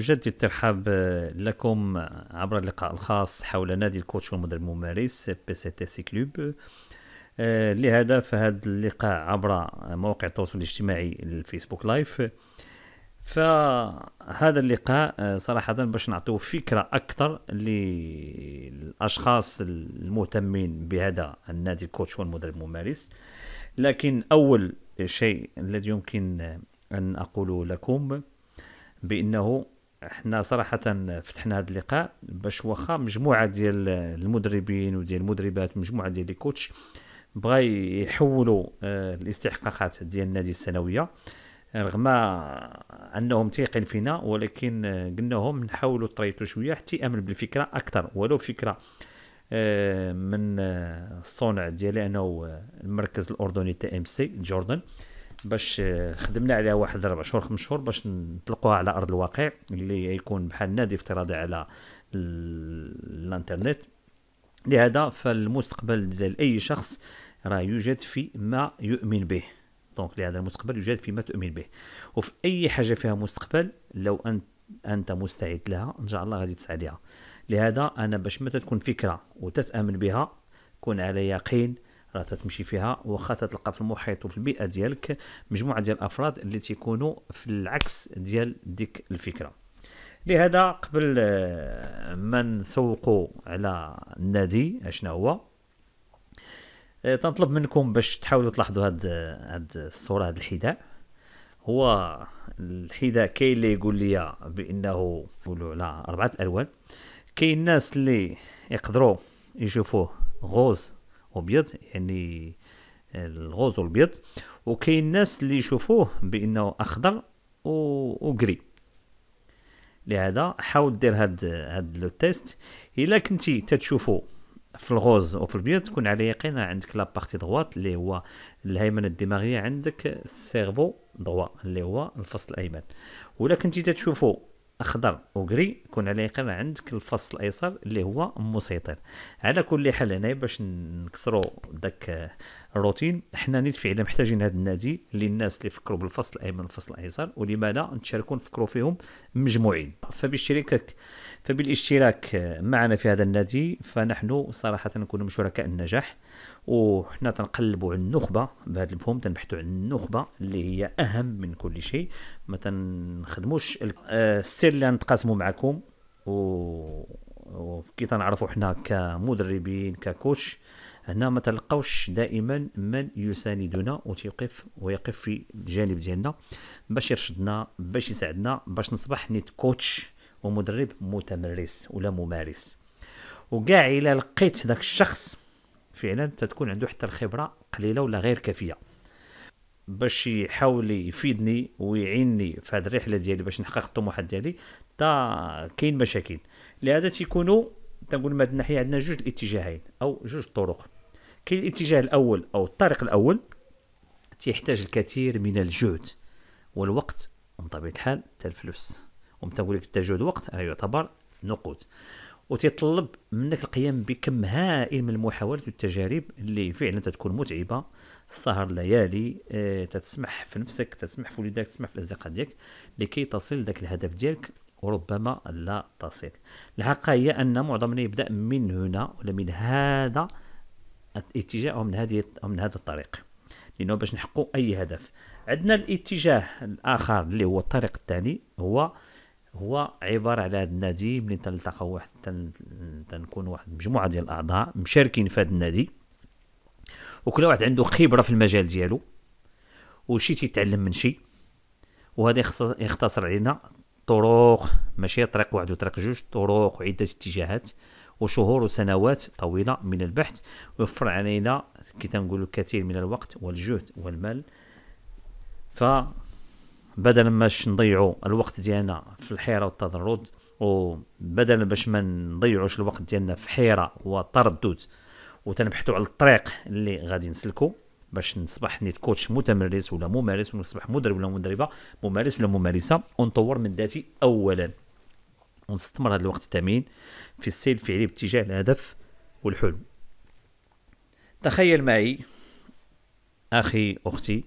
نجدد الترحاب آه، لكم آه، عبر اللقاء الخاص حول نادي الكوتش والمدرب الممارس بي سي تي سي كلوب آه، لهذا فهذا اللقاء عبر مواقع التواصل الاجتماعي الفيسبوك لايف فهذا اللقاء صراحة باش نعطيو فكرة أكثر للأشخاص المهتمين بهذا النادي الكوتش والمدرب الممارس لكن أول شيء الذي يمكن أن أقوله لكم بأنه احنا صراحة فتحنا هذا اللقاء باش واخا مجموعة ديال المدربين وديال المدربات مجموعة ديال لي كوتش بغا يحولوا آه، الاستحقاقات ديال النادي السنوية رغم انهم تيقين فينا ولكن آه، قلناهم نحاولوا طريتو شويه حتى يامن بالفكره اكثر ولو فكره آه، من الصنع ديالي انا المركز الاردني تي ام سي جوردن باش خدمنا عليها واحد ربع شهور خمس شهور باش نطلقوها على ارض الواقع اللي يكون بحال نادي افتراضي على الانترنت لهذا فالمستقبل ديال اي شخص راه يوجد في ما يؤمن به دونك لهذا المستقبل يوجد فيما تؤمن به وفي اي حاجه فيها مستقبل لو انت انت مستعد لها ان شاء الله غادي تسعى لها لهذا انا باش متى تكون فكره وتتامن بها كون على يقين راه تتمشي فيها واخا تتلقى في المحيط وفي البيئه ديالك مجموعه ديال الافراد اللي تيكونوا في العكس ديال ديك الفكره لهذا قبل آه، ما نسوقوا على النادي اشنا هو آه، تنطلب منكم باش تحاولوا تلاحظوا هاد آه، هاد الصوره هاد الحذاء هو الحذاء كاين اللي يقول لي بانه يقولوا على اربعه الالوان كاين الناس اللي يقدروا يشوفوه غوز ابيض يعني الغوز والبيض وكاين الناس اللي يشوفوه بانه اخضر وكري لهذا حاول دير هاد هاد لو تيست الا كنتي تتشوفو في الغوز وفي البيض تكون على يقين عندك لا بارتي دغوات اللي هو الهيمنه الدماغيه عندك السيرفو دوا اللي هو الفصل الايمن ولكن كنتي تتشوفو اخضر وكري يكون عليه يقين عندك الفص الايسر اللي هو مسيطر على كل حال هنا باش نكسروا داك الروتين حنا نيت فعلا محتاجين هذا النادي للناس اللي فكروا بالفصل الايمن والفصل الايسر ولماذا نتشاركوا نفكروا فيهم مجموعين فبالاشتراك فبالاشتراك معنا في هذا النادي فنحن صراحه نكون من شركاء النجاح وحنا تنقلبوا على النخبه بهذا المفهوم تنبحثوا على النخبه اللي هي اهم من كل شيء ما تنخدموش آه، السر اللي نتقاسموا معكم و وكي تنعرفوا حنا كمدربين ككوتش هنا ما تلقاوش دائما من يساندنا وتيقف ويقف في الجانب ديالنا باش يرشدنا باش يساعدنا باش نصبح نيت كوتش ومدرب متمرس ولا ممارس وكاع الى لقيت ذاك الشخص فعلا تتكون عنده حتى الخبره قليله ولا غير كافيه باش يحاول يفيدني ويعيني في هذه الرحله ديالي باش نحقق الطموحات ديالي تا كاين مشاكل لهذا تيكونوا تنقول من هذه الناحيه عندنا جوج الاتجاهين او جوج الطرق كاين الاتجاه الاول او الطريق الاول تيحتاج الكثير من الجهد والوقت ومن طبيعه الحال حتى الفلوس ومتى لك حتى جهد وقت راه يعتبر نقود وتطلب منك القيام بكم هائل من المحاولات والتجارب اللي فعلا تتكون متعبه السهر ليالي آه، تتسمح في نفسك تتسمح في وليدك تسمح في الاصدقاء ديالك لكي تصل ذاك الهدف ديالك وربما لا تصل الحقيقه هي ان معظمنا يبدا من هنا ولا من هذا الاتجاه او من هذه من هذا الطريق لانه باش نحقق اي هدف عندنا الاتجاه الاخر اللي هو الطريق الثاني هو هو عباره على هذا النادي ملي تنلتقاو واحد تنكون واحد مجموعه ديال الاعضاء مشاركين في هذا النادي وكل واحد عنده خبره في المجال ديالو وشي تيتعلم من شي وهذا يختصر علينا طرق ماشي طريق واحد وطريق جوج طرق وعده اتجاهات وشهور وسنوات طويله من البحث ويوفر علينا كي تنقولوا الكثير من الوقت والجهد والمال ف بدل ما نضيعوا الوقت ديالنا في الحيره والتدرج وبدل باش ما نضيعوش الوقت ديالنا في حيره وتردد وتنبحثوا على الطريق اللي غادي نسلكو باش نصبح نيت كوتش متمرس ولا ممارس ونصبح مدرب ولا مدربه ممارس ولا ممارسه ونطور من ذاتي اولا ونستمر هذا الوقت الثمين في السير الفعلي باتجاه الهدف والحلم تخيل معي اخي اختي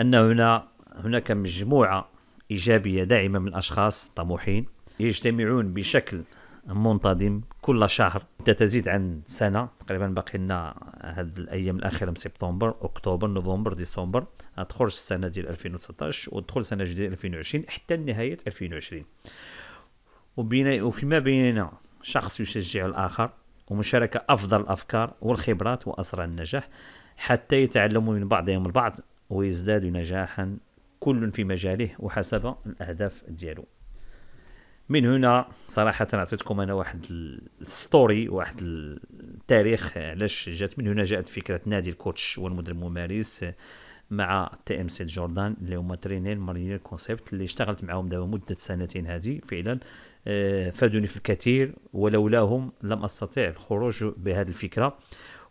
ان هنا هناك مجموعة إيجابية داعمة من الأشخاص طموحين يجتمعون بشكل منتظم كل شهر تزيد عن سنة تقريبا باقي لنا هذه الأيام الأخيرة من سبتمبر أكتوبر نوفمبر ديسمبر تخرج السنة ديال 2019 وتدخل سنة جديدة 2020 حتى نهاية 2020 وفيما بيننا شخص يشجع الآخر ومشاركة أفضل الأفكار والخبرات وأسرار النجاح حتى يتعلموا من بعضهم البعض ويزدادوا نجاحا كل في مجاله وحسب الاهداف ديالو من هنا صراحة عطيتكم أنا واحد الستوري واحد التاريخ علاش جات من هنا جاءت فكرة نادي الكوتش والمدرب الممارس مع تي ام سي جوردان اللي هما ترينير مارينير كونسيبت اللي اشتغلت معاهم دابا مدة سنتين هذه فعلا آه، فادوني في الكثير ولولاهم لم استطع الخروج بهذه الفكرة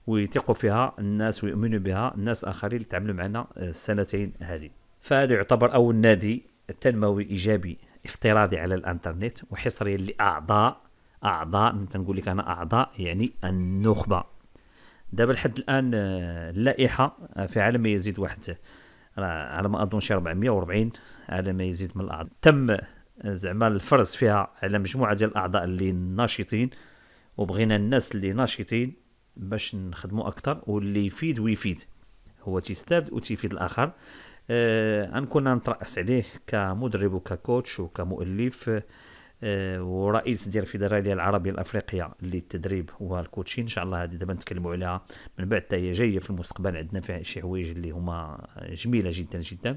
ويثقوا فيها الناس ويؤمنوا بها الناس آخرين اللي تعاملوا معنا آه، السنتين هذه فهذا يعتبر أول نادي تنموي إيجابي افتراضي على الانترنت وحصري لاعضاء اعضاء من تنقول لك انا اعضاء يعني النخبه دابا لحد الان اللائحه آه، آه، في عالم ما يزيد واحد آه، على ما اظن شي 440 على ما يزيد من الاعضاء تم زعما الفرز فيها على مجموعه ديال الاعضاء اللي ناشطين وبغينا الناس اللي ناشطين باش نخدموا اكثر واللي يفيد ويفيد هو تيستافد وتيفيد الاخر غنكون آه، كنا نترأس عليه كمدرب وككوتش وكمؤلف آه، ورئيس ديال الفيدراليه العربيه الافريقيه للتدريب والكوتشين ان شاء الله هذه دابا نتكلموا عليها من بعد حتى جايه في المستقبل عندنا فيها شي حوايج اللي هما جميله جدا جدا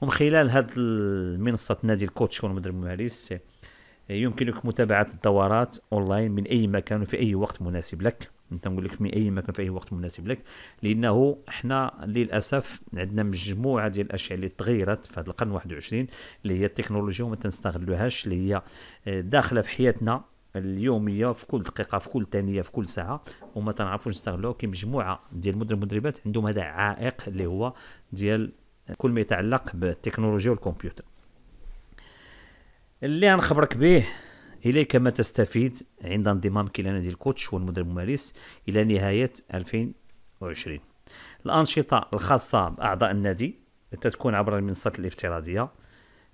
ومن خلال هذه المنصه نادي الكوتش والمدرب الممارس آه، يمكنك متابعه الدورات اونلاين من اي مكان وفي اي وقت مناسب لك نقول لك من اي مكان في اي وقت مناسب لك لانه احنا للاسف عندنا مجموعه ديال الاشياء اللي تغيرت في هذا القرن 21 اللي هي التكنولوجيا وما تنستغلوهاش اللي هي آه، داخله في حياتنا اليوميه في كل دقيقه في كل ثانيه في كل ساعه وما تنعرفوش نستغلوها كاين مجموعه ديال المدرب المدربات عندهم هذا عائق اللي هو ديال كل ما يتعلق بالتكنولوجيا والكمبيوتر اللي غنخبرك به إليك ما تستفيد عند انضمام نادي الكوتش والمدرب الممارس إلى نهاية 2020 الأنشطة الخاصة بأعضاء النادي تتكون عبر المنصات الافتراضية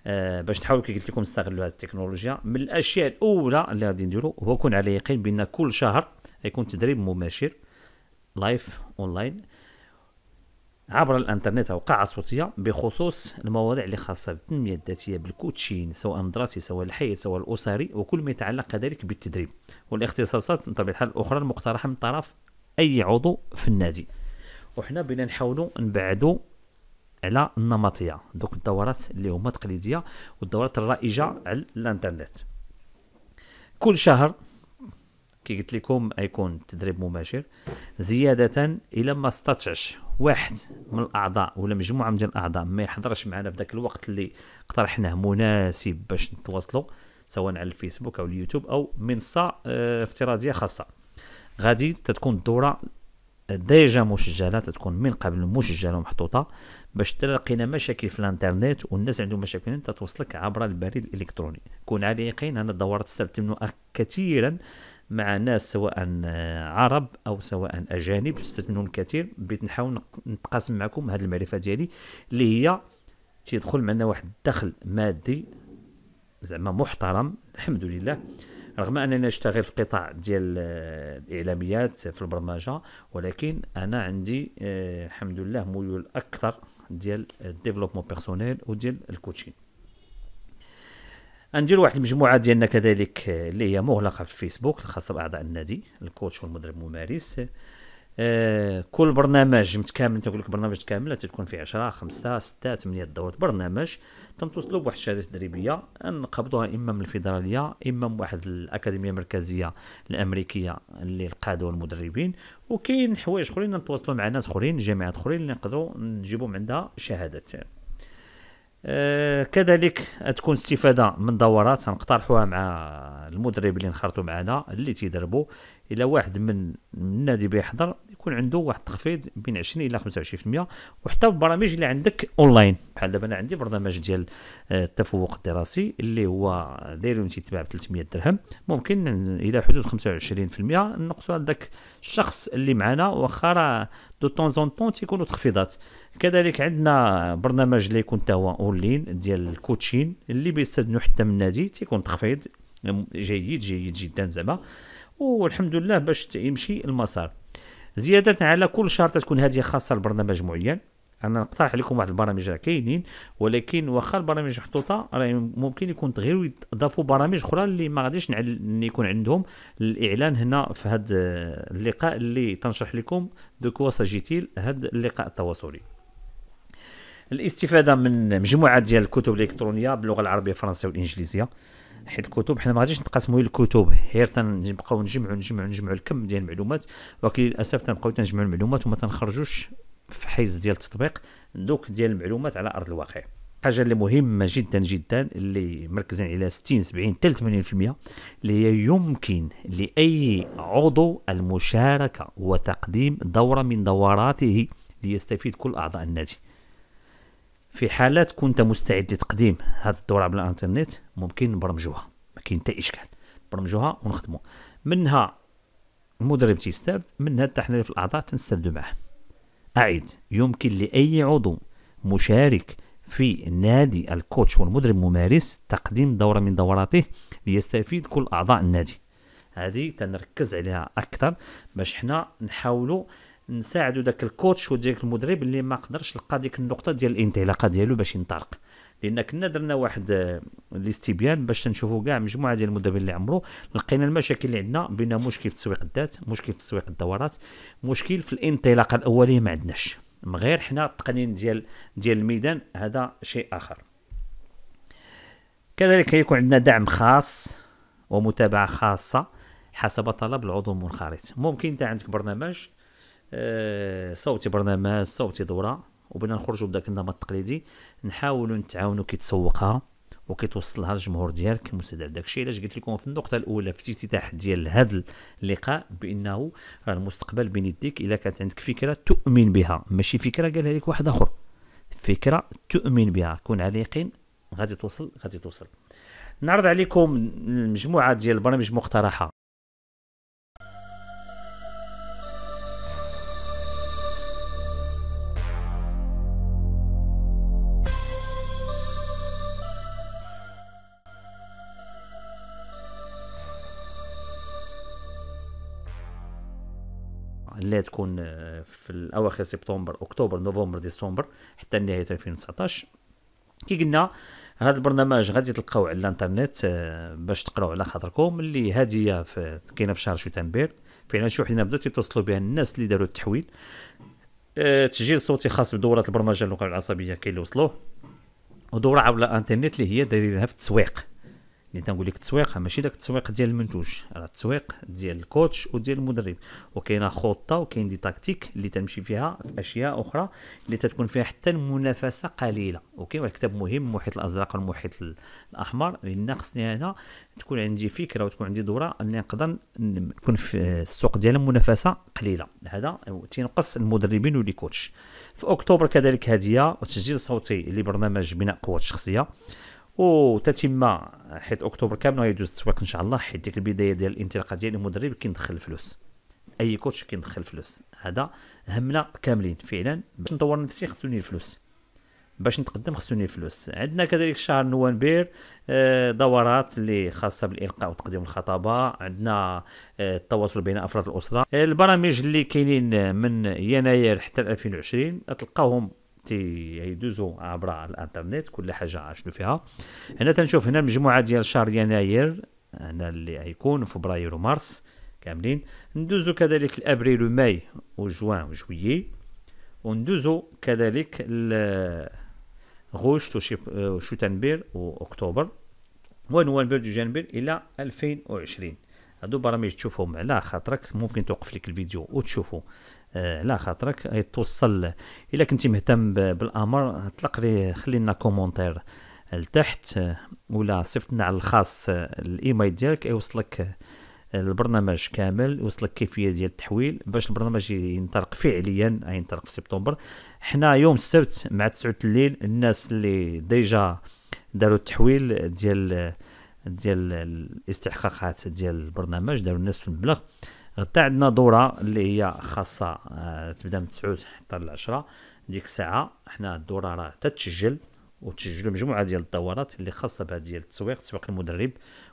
آه باش نحاول كي قلت لكم نستغلوا هذه التكنولوجيا من الاشياء الاولى اللي غادي نديرو هو كون على يقين بان كل شهر يكون تدريب مباشر لايف اونلاين عبر الانترنت او قاعه صوتيه بخصوص المواضيع اللي خاصه بالتنميه الذاتيه بالكوتشين سواء الدراسي سواء الحي سواء الاسري وكل ما يتعلق كذلك بالتدريب والاختصاصات بطبيعه الحال الاخرى المقترحه من طرف اي عضو في النادي وحنا بنا نحاولوا نبعدوا على النمطيه دوك الدورات اللي هما تقليديه والدورات الرائجه على الانترنت كل شهر كي قلت لكم يكون تدريب مباشر زياده الى ما استطعش واحد من الاعضاء ولا مجموعه من الاعضاء ما يحضرش معنا في ذاك الوقت اللي اقترحناه مناسب باش نتواصلوا سواء على الفيسبوك او اليوتيوب او منصه آه، افتراضيه خاصه غادي تتكون الدوره ديجا مسجله تتكون من قبل مسجله ومحطوطه باش تلقينا مشاكل في الانترنت والناس عندهم مشاكل تتوصلك عبر البريد الالكتروني كون على يقين ان الدورات منه كثيرا مع ناس سواء آه، عرب او سواء اجانب استثنون الكثير بغيت نحاول نتقاسم معكم هذه المعرفه ديالي اللي هي تيدخل معنا واحد الدخل مادي زعما محترم الحمد لله رغم انني نشتغل في قطاع ديال آه، الاعلاميات في البرمجه ولكن انا عندي آه، الحمد لله ميول اكثر ديال الديفلوبمون بيرسونيل وديال الكوتشين غندير واحد المجموعه ديالنا كذلك آه، اللي هي مغلقه في الفيسبوك الخاصه باعضاء النادي الكوتش والمدرب الممارس آه، كل برنامج متكامل تنقول لك برنامج كامل تتكون فيه 10 5 6 8 دورات برنامج تنتوصلوا بواحد الشهاده تدريبيه نقبضوها اما من الفيدراليه اما من واحد الاكاديميه المركزيه الامريكيه اللي القاده والمدربين وكاين حوايج اخرين نتواصلوا مع ناس اخرين جامعات اخرين اللي نقدروا نجيبهم من عندها شهادات أه كذلك تكون استفاده من دورات غنقترحوها مع المدرب اللي نخرطوا معنا اللي تيدربوا الى واحد من النادي بيحضر يكون عنده واحد التخفيض بين 20 الى 25% وحتى البرامج اللي عندك اونلاين بحال دابا انا عندي برنامج ديال آه، التفوق الدراسي اللي هو داير تيتباع ب 300 درهم ممكن الى حدود 25% نقصوا داك الشخص اللي معنا واخا راه دو طون زون طون تيكونوا تخفيضات كذلك عندنا برنامج اللي يكون حتى هو اونلاين ديال الكوتشين اللي بيستدنوا حتى من النادي تيكون تخفيض جيد جيد جدا زعما والحمد لله باش يمشي المسار زياده على كل شهر تتكون هذه خاصه لبرنامج معين انا نقترح لكم واحد البرامج راه كاينين ولكن واخا البرامج محطوطه راه ممكن يكون تغيير ويضافوا برامج اخرى اللي ما غاديش نعل... يكون عندهم الاعلان هنا في هذا اللقاء اللي تنشرح لكم دو كوا ساجيتيل هذا اللقاء التواصلي الاستفاده من مجموعه ديال الكتب الالكترونيه باللغه العربيه الفرنسيه والانجليزيه حيت الكتب حنا ما غاديش نتقاسموا الكتب غير تنبقاو نجمعوا نجمعوا نجمعوا الكم ديال المعلومات ولكن للاسف تنبقاو تنجمعوا المعلومات وما تنخرجوش في حيز ديال التطبيق دوك ديال المعلومات على ارض الواقع حاجه اللي مهمه جدا جدا اللي مركزين عليها 60 70 80% اللي هي يمكن لاي عضو المشاركه وتقديم دوره من دوراته ليستفيد كل اعضاء النادي في حالات كنت مستعد لتقديم هذه الدوره عبر الانترنت ممكن نبرمجوها ما كاين حتى اشكال نبرمجوها ونخدمو منها المدرب تيستافد منها حتى في الاعضاء تنستافدو معاه اعيد يمكن لاي عضو مشارك في نادي الكوتش والمدرب ممارس تقديم دوره من دوراته ليستفيد كل اعضاء النادي هذه تنركز عليها اكثر باش حنا نحاولوا نساعدوا داك الكوتش وديك المدرب اللي ما قدرش لقى ديك النقطه ديال الانطلاقه ديالو باش ينطلق لان كنا درنا واحد آه، الاستبيان باش تنشوفوا كاع مجموعه ديال المدربين اللي عمرو لقينا المشاكل اللي عندنا بين مشكل في تسويق الذات مشكل في تسويق الدورات مشكل في الانطلاقه الاوليه ما عندناش من غير حنا التقنين ديال ديال الميدان هذا شيء اخر كذلك يكون عندنا دعم خاص ومتابعه خاصه حسب طلب العضو المنخرط ممكن انت عندك برنامج آه، صوتي برنامج صوتي دوره وبغينا نخرجوا بداك النمط التقليدي نحاولوا نتعاونوا كي تسوقها وكيتوصلها للجمهور ديالك المستهدف داكشي علاش قلت لكم في النقطه الاولى في الافتتاح ديال هذا اللقاء بانه المستقبل بين يديك الا كانت عندك فكره تؤمن بها ماشي فكره قالها لك واحد اخر فكره تؤمن بها كون على يقين غادي توصل غادي توصل نعرض عليكم مجموعه ديال البرامج مقترحه تكون آه، في الاواخر سبتمبر اكتوبر نوفمبر ديسمبر حتى نهايه 2019 كي قلنا هذا البرنامج غادي تلقاوه على الانترنت آه، باش تقراو على خاطركم اللي هاديه كاينه في شهر شتنبر فعلا شو حنا بدات يتصلوا بها الناس اللي داروا التحويل آه، تسجيل صوتي خاص بدورات البرمجه اللغه العصبيه كاين اللي وصلوه ودوره عبر الانترنت اللي هي دايرينها في التسويق اللي تنقول لك التسويق ماشي داك التسويق ديال المنتوج راه التسويق ديال الكوتش وديال المدرب وكاينه خطه وكاين دي تاكتيك اللي تمشي فيها في اشياء اخرى اللي تتكون فيها حتى المنافسه قليله اوكي الكتاب مهم المحيط الازرق والمحيط الاحمر لان خصني انا تكون عندي فكره وتكون عندي دوره اني نقدر نكون في السوق ديال المنافسه قليله هذا تينقص المدربين ولي كوتش في اكتوبر كذلك هديه وتسجيل صوتي لبرنامج بناء قوه الشخصيه وتتم حيت اكتوبر كامل غيدوز التسويق ان شاء الله حيت ديك البدايه ديال الانطلاقه ديال يعني المدرب كيدخل الفلوس اي كوتش كيدخل الفلوس هذا همنا كاملين فعلا باش نطور نفسي خصني الفلوس باش نتقدم خصني الفلوس عندنا كذلك شهر نوفمبر آه، دورات اللي خاصه بالالقاء وتقديم الخطابه عندنا آه، التواصل بين افراد الاسره البرامج اللي كاينين من يناير حتى 2020 تلقاهم تي يدوزو عبر الانترنت كل حاجه شنو فيها هنا تنشوف هنا المجموعه ديال شهر يناير هنا اللي غيكون فبراير ومارس كاملين ندوزو كذلك لابريل وماي وجوان وجويي وندوزو كذلك غوشت وشتنبر آه، واكتوبر ونوفمبر وجانبير الى 2020 هادو برامج تشوفهم على خاطرك ممكن توقف لك الفيديو وتشوفو آه، على خاطرك آه، توصل الا كنتي مهتم بالامر اطلق لي خلي لنا كومونتير لتحت آه، ولا صيفط لنا على الخاص الايميل ديالك يوصلك البرنامج كامل يوصلك كيفيه ديال التحويل باش البرنامج ينطلق فعليا ينطلق في سبتمبر حنا يوم السبت مع 9 الليل الناس اللي ديجا داروا التحويل ديال ديال الاستحقاقات ديال البرنامج داروا نفس المبلغ غدا عندنا دوره اللي هي خاصه آه، تبدا من 9 حتى ل 10 ديك الساعه حنا الدوره راه تتسجل وتسجلوا مجموعه ديال الدورات اللي خاصه بها ديال التسويق تسويق المدرب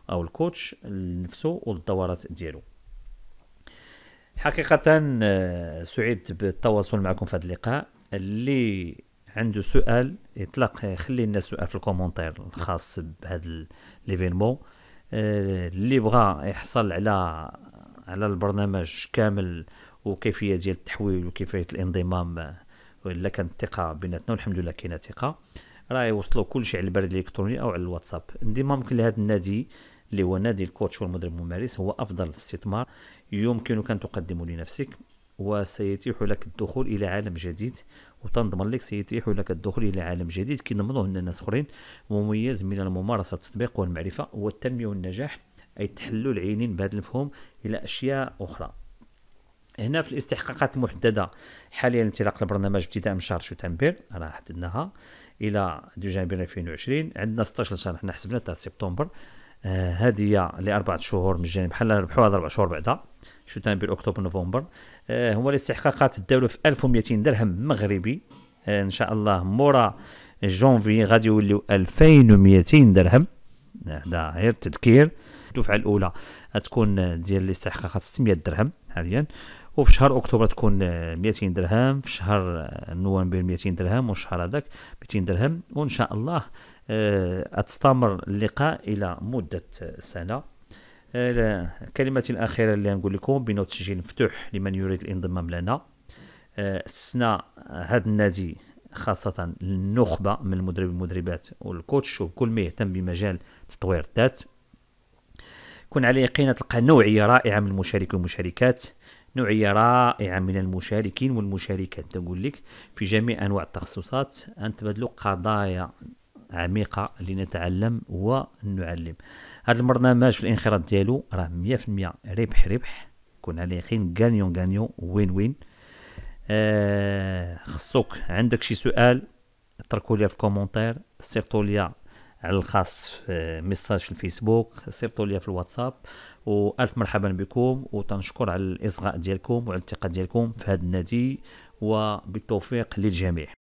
او الكوتش نفسه والدورات ديالو حقيقه آه، سعدت بالتواصل معكم في هذا اللقاء اللي عنده سؤال يطلق خلي لنا سؤال في الكومونتير الخاص بهذا ليفينمون آه، اللي بغى يحصل على على البرنامج كامل وكيفيه ديال التحويل وكيفيه الانضمام آه، ولا كانت الثقه بيناتنا والحمد لله كاينه ثقه راه يوصلوا كل شيء على البريد الالكتروني او على الواتساب انضمامك لهذا النادي اللي هو نادي الكوتش والمدرب الممارس هو افضل استثمار يمكنك ان تقدمه لنفسك وسيتيح لك الدخول الى عالم جديد وتنضمن لك سيتيح لك الدخول الى عالم جديد كيضمنوه لنا ناس اخرين مميز من الممارسه والتطبيق والمعرفه والتنميه والنجاح اي التحلل العينين بهذا المفهوم الى اشياء اخرى هنا في الاستحقاقات المحدده حاليا انطلاق البرنامج ابتداء من شهر شتنبر راه حددناها الى دجنبر 2020 عندنا 16 شهر حنا حسبنا تاع سبتمبر آه، هذه آه لاربع شهور الجانب بحال ربحوها اربع شهور بعدها شو بين اكتوبر نوفمبر هو آه، الاستحقاقات الدولة في 1200 درهم مغربي آه، ان شاء الله مورا جونفي غادي يوليو 2200 درهم آه، هذا غير تذكير الدفعه الاولى تكون ديال الاستحقاقات 600 درهم حاليا وفي شهر اكتوبر تكون 200 درهم في شهر نوفمبر 200 درهم والشهر هذاك 200 درهم وان شاء الله أه تستمر اللقاء الى مده سنه كلمتي الأخيرة اللي نقول لكم بنود تسجيل مفتوح لمن يريد الانضمام لنا أسسنا آه، هذا النادي خاصة النخبة من المدرب والمدربات والكوتش وكل ما يهتم بمجال تطوير الذات كن على يقين تلقى نوعية رائعة من المشاركين والمشاركات نوعية رائعة من المشاركين والمشاركات نقول لك في جميع أنواع التخصصات أن تبدلوا قضايا عميقة لنتعلم ونعلم هذا البرنامج في الانخراط ديالو راه 100% ربح ربح كون على يقين غانيون غانيون وين وين آه خصوك عندك شي سؤال اتركوا لي في كومونتير سيفطوا لي على الخاص في ميساج في الفيسبوك سيفطوا لي في الواتساب والف مرحبا بكم وتنشكر على الاصغاء ديالكم وعلى الثقه ديالكم في هذا النادي وبالتوفيق للجميع